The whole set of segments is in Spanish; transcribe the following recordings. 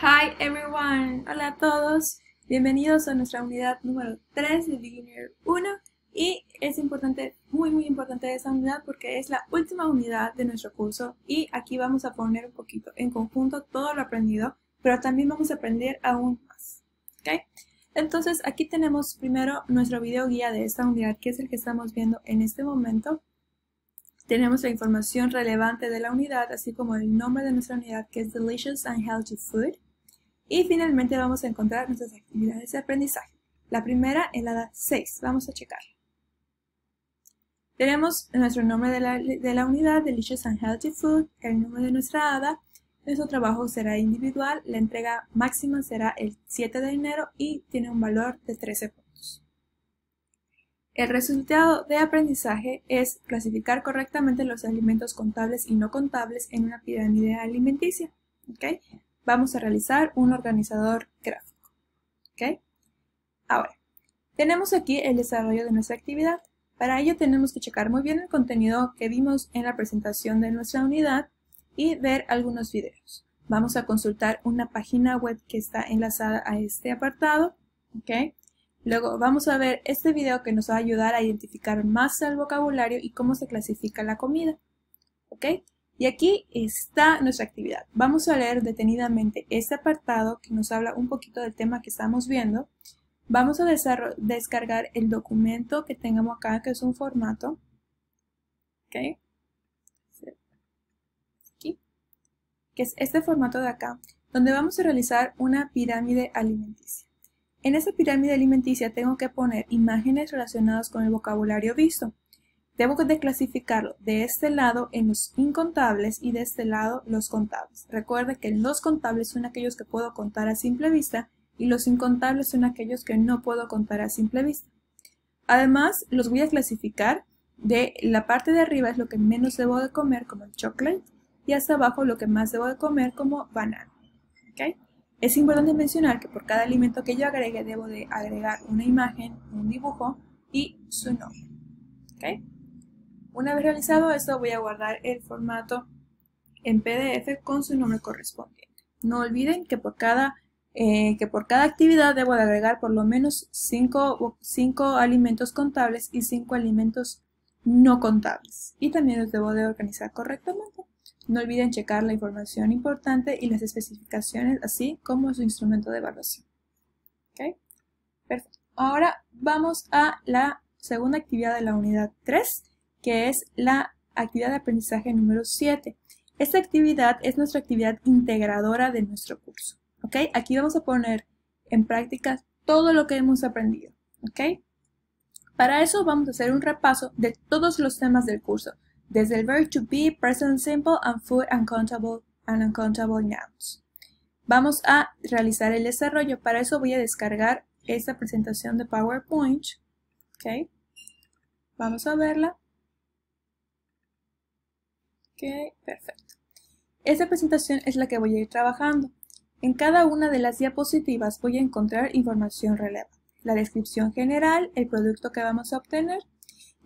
Hi everyone, hola a todos, bienvenidos a nuestra unidad número 3 de Beginner 1 y es importante, muy muy importante esta unidad porque es la última unidad de nuestro curso y aquí vamos a poner un poquito en conjunto todo lo aprendido, pero también vamos a aprender aún más, ¿ok? Entonces aquí tenemos primero nuestro video guía de esta unidad que es el que estamos viendo en este momento. Tenemos la información relevante de la unidad, así como el nombre de nuestra unidad que es Delicious and Healthy Food. Y finalmente vamos a encontrar nuestras actividades de aprendizaje. La primera es la 6. Vamos a checarla. Tenemos nuestro nombre de la, unidad, Delicious and Healthy Food, el nombre de nuestra ADA, nuestro trabajo será individual, la entrega máxima será el 7 de enero y tiene un valor de 13 puntos. El resultado de aprendizaje es clasificar correctamente los alimentos contables y no contables en una pirámide alimenticia. ¿okay? vamos a realizar un organizador gráfico. ¿Ok? Ahora, tenemos aquí el desarrollo de nuestra actividad. Para ello tenemos que checar muy bien el contenido que vimos en la presentación de nuestra unidad y ver algunos videos. Vamos a consultar una página web que está enlazada a este apartado. ¿ok? Luego vamos a ver este video que nos va a ayudar a identificar más el vocabulario y cómo se clasifica la comida. ¿ok? Y aquí está nuestra actividad. Vamos a leer detenidamente este apartado que nos habla un poquito del tema que estamos viendo. Vamos a descargar el documento que tengamos acá, que es un formato. ¿Ok? Aquí. Que es este formato de acá, donde vamos a realizar una pirámide alimenticia. En esa pirámide alimenticia tengo que poner imágenes relacionadas con el vocabulario visto. Debo desclasificarlo de este lado en los incontables y de este lado los contables. Recuerde que los contables son aquellos que puedo contar a simple vista y los incontables son aquellos que no puedo contar a simple vista. Además, los voy a clasificar de la parte de arriba es lo que menos debo de comer como el chocolate y hasta abajo lo que más debo de comer como banana. Es importante mencionar que por cada alimento que yo agregue debo de agregar una imagen, un dibujo y su nombre. Una vez realizado esto, voy a guardar el formato en PDF con su nombre correspondiente. No olviden que por cada, eh, que por cada actividad debo de agregar por lo menos 5 alimentos contables y 5 alimentos no contables. Y también los debo de organizar correctamente. No olviden checar la información importante y las especificaciones, así como su instrumento de evaluación. ¿Okay? Perfecto. Ahora vamos a la segunda actividad de la unidad 3 que es la actividad de aprendizaje número 7. Esta actividad es nuestra actividad integradora de nuestro curso. Aquí vamos a poner en práctica todo lo que hemos aprendido. Para eso vamos a hacer un repaso de todos los temas del curso, desde el verb to be, present simple, and food and and uncountable nouns. Vamos a realizar el desarrollo. Para eso voy a descargar esta presentación de PowerPoint. Vamos a verla. Ok, perfecto. Esta presentación es la que voy a ir trabajando. En cada una de las diapositivas voy a encontrar información relevante. La descripción general, el producto que vamos a obtener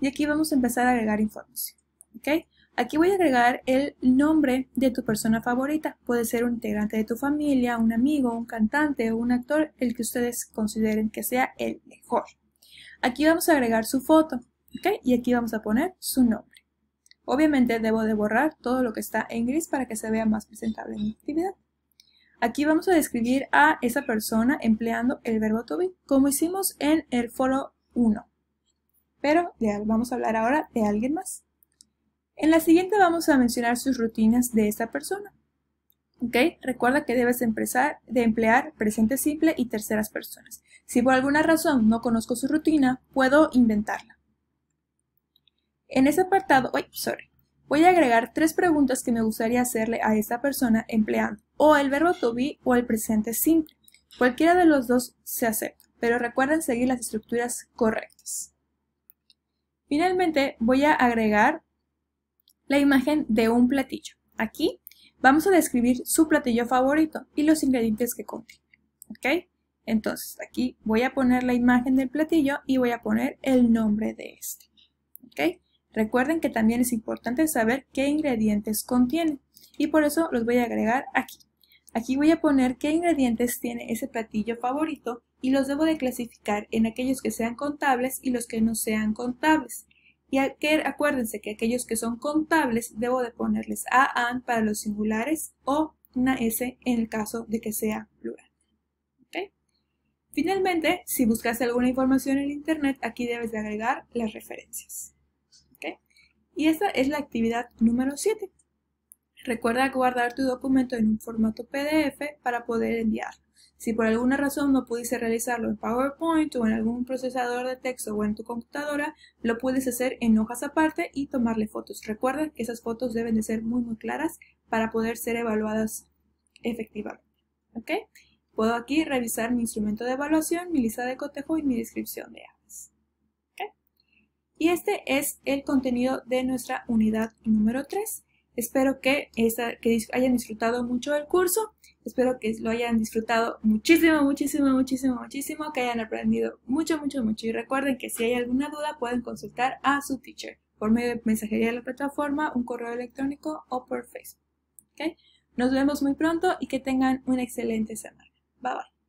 y aquí vamos a empezar a agregar información. ¿ok? Aquí voy a agregar el nombre de tu persona favorita. Puede ser un integrante de tu familia, un amigo, un cantante o un actor, el que ustedes consideren que sea el mejor. Aquí vamos a agregar su foto y aquí vamos a poner su nombre. Obviamente debo de borrar todo lo que está en gris para que se vea más presentable mi actividad. Aquí vamos a describir a esa persona empleando el verbo to be, como hicimos en el foro 1. Pero vamos a hablar ahora de alguien más. En la siguiente vamos a mencionar sus rutinas de esa persona. Recuerda que debes empezar de emplear presente simple y terceras personas. Si por alguna razón no conozco su rutina, puedo inventarla. En ese apartado, voy a agregar tres preguntas que me gustaría hacerle a esta persona empleando o el verbo to be o el presente simple. Cualquiera de los dos se acepta, pero recuerden seguir las estructuras correctas. Finalmente, voy a agregar la imagen de un platillo. Aquí vamos a describir su platillo favorito y los ingredientes que contiene. ¿Ok? Entonces, aquí voy a poner la imagen del platillo y voy a poner el nombre de este. ¿Ok? Recuerden que también es importante saber qué ingredientes contiene y por eso los voy a agregar aquí. Aquí voy a poner qué ingredientes tiene ese platillo favorito y los debo de clasificar en aquellos que sean contables y los que no sean contables. Y acuérdense que aquellos que son contables debo de ponerles a an para los singulares o una s en el caso de que sea plural. Finalmente, si buscas alguna información en internet, aquí debes de agregar las referencias. Y esta es la actividad número 7. Recuerda guardar tu documento en un formato PDF para poder enviarlo. Si por alguna razón no pudiste realizarlo en PowerPoint o en algún procesador de texto o en tu computadora, lo puedes hacer en hojas aparte y tomarle fotos. Recuerda que esas fotos deben de ser muy muy claras para poder ser evaluadas efectivamente. ¿Ok? Puedo aquí revisar mi instrumento de evaluación, mi lista de cotejo y mi descripción de a. Y este es el contenido de nuestra unidad número 3. Espero que, hayan disfrutado mucho del curso. Espero que lo hayan disfrutado muchísimo, muchísimo, muchísimo, muchísimo. Que hayan aprendido mucho, mucho, mucho. Y recuerden que si hay alguna duda pueden consultar a su teacher por medio de mensajería de la plataforma, un correo electrónico o por Facebook. ¿Okay? Nos vemos muy pronto y que tengan una excelente semana. Bye bye.